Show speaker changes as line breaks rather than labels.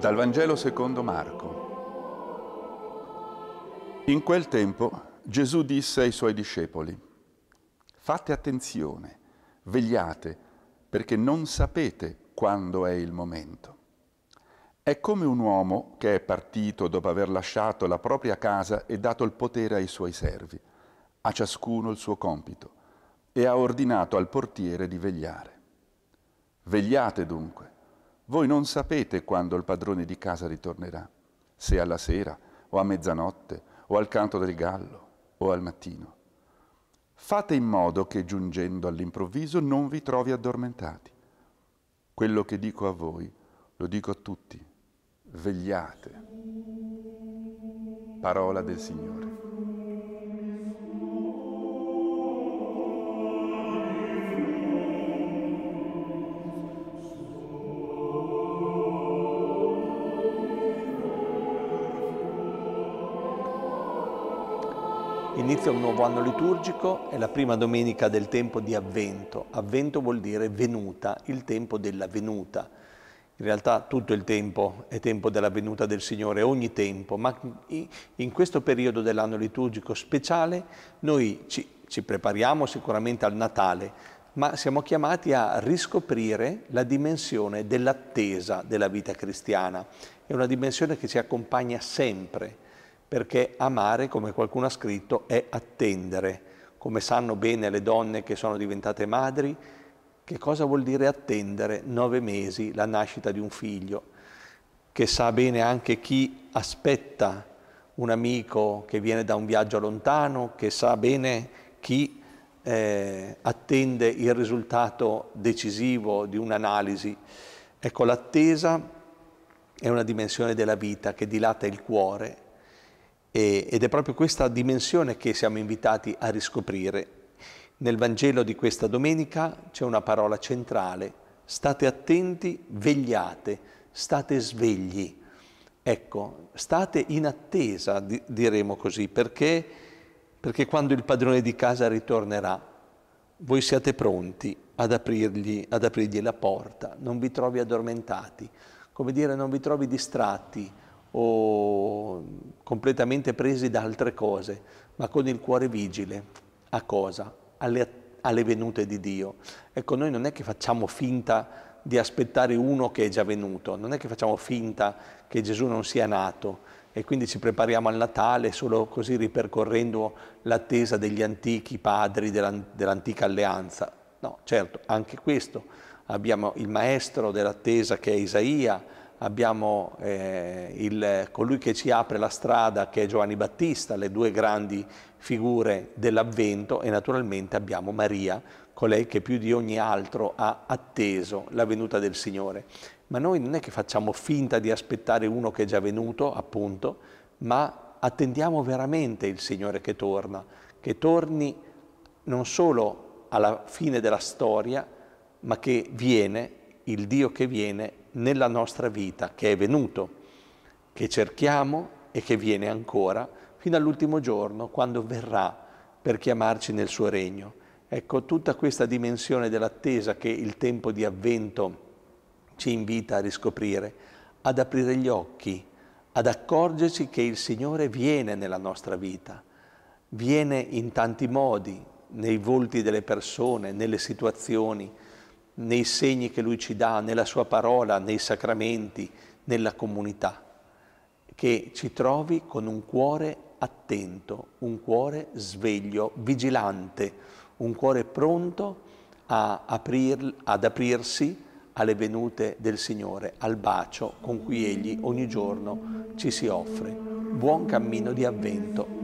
Dal Vangelo secondo Marco. In quel tempo Gesù disse ai suoi discepoli, fate attenzione, vegliate, perché non sapete quando è il momento. È come un uomo che è partito dopo aver lasciato la propria casa e dato il potere ai suoi servi, a ciascuno il suo compito, e ha ordinato al portiere di vegliare. Vegliate dunque voi non sapete quando il padrone di casa ritornerà, se alla sera o a mezzanotte o al canto del gallo o al mattino. Fate in modo che giungendo all'improvviso non vi trovi addormentati. Quello che dico a voi lo dico a tutti. Vegliate. Parola del Signore.
Inizia un nuovo anno liturgico, è la prima domenica del tempo di avvento. Avvento vuol dire venuta, il tempo della venuta. In realtà tutto il tempo è tempo della venuta del Signore, ogni tempo, ma in questo periodo dell'anno liturgico speciale noi ci, ci prepariamo sicuramente al Natale, ma siamo chiamati a riscoprire la dimensione dell'attesa della vita cristiana. È una dimensione che ci accompagna sempre perché amare, come qualcuno ha scritto, è attendere. Come sanno bene le donne che sono diventate madri, che cosa vuol dire attendere nove mesi la nascita di un figlio? Che sa bene anche chi aspetta un amico che viene da un viaggio lontano, che sa bene chi eh, attende il risultato decisivo di un'analisi. Ecco, l'attesa è una dimensione della vita che dilata il cuore, e, ed è proprio questa dimensione che siamo invitati a riscoprire. Nel Vangelo di questa domenica c'è una parola centrale, state attenti, vegliate, state svegli. Ecco, state in attesa, diremo così, perché, perché quando il padrone di casa ritornerà, voi siate pronti ad aprirgli, ad aprirgli la porta, non vi trovi addormentati, come dire, non vi trovi distratti, o completamente presi da altre cose, ma con il cuore vigile. A cosa? Alle, alle venute di Dio. Ecco, noi non è che facciamo finta di aspettare uno che è già venuto, non è che facciamo finta che Gesù non sia nato e quindi ci prepariamo al Natale solo così ripercorrendo l'attesa degli antichi padri dell'antica alleanza. No, certo, anche questo. Abbiamo il maestro dell'attesa che è Isaia, abbiamo eh, il, colui che ci apre la strada, che è Giovanni Battista, le due grandi figure dell'Avvento e naturalmente abbiamo Maria, colei che più di ogni altro ha atteso la venuta del Signore. Ma noi non è che facciamo finta di aspettare uno che è già venuto, appunto, ma attendiamo veramente il Signore che torna, che torni non solo alla fine della storia, ma che viene il Dio che viene nella nostra vita, che è venuto, che cerchiamo e che viene ancora fino all'ultimo giorno quando verrà per chiamarci nel suo regno. Ecco, tutta questa dimensione dell'attesa che il tempo di avvento ci invita a riscoprire, ad aprire gli occhi, ad accorgerci che il Signore viene nella nostra vita, viene in tanti modi, nei volti delle persone, nelle situazioni, nei segni che Lui ci dà, nella Sua parola, nei sacramenti, nella comunità, che ci trovi con un cuore attento, un cuore sveglio, vigilante, un cuore pronto aprir, ad aprirsi alle venute del Signore, al bacio con cui Egli ogni giorno ci si offre. Buon cammino di avvento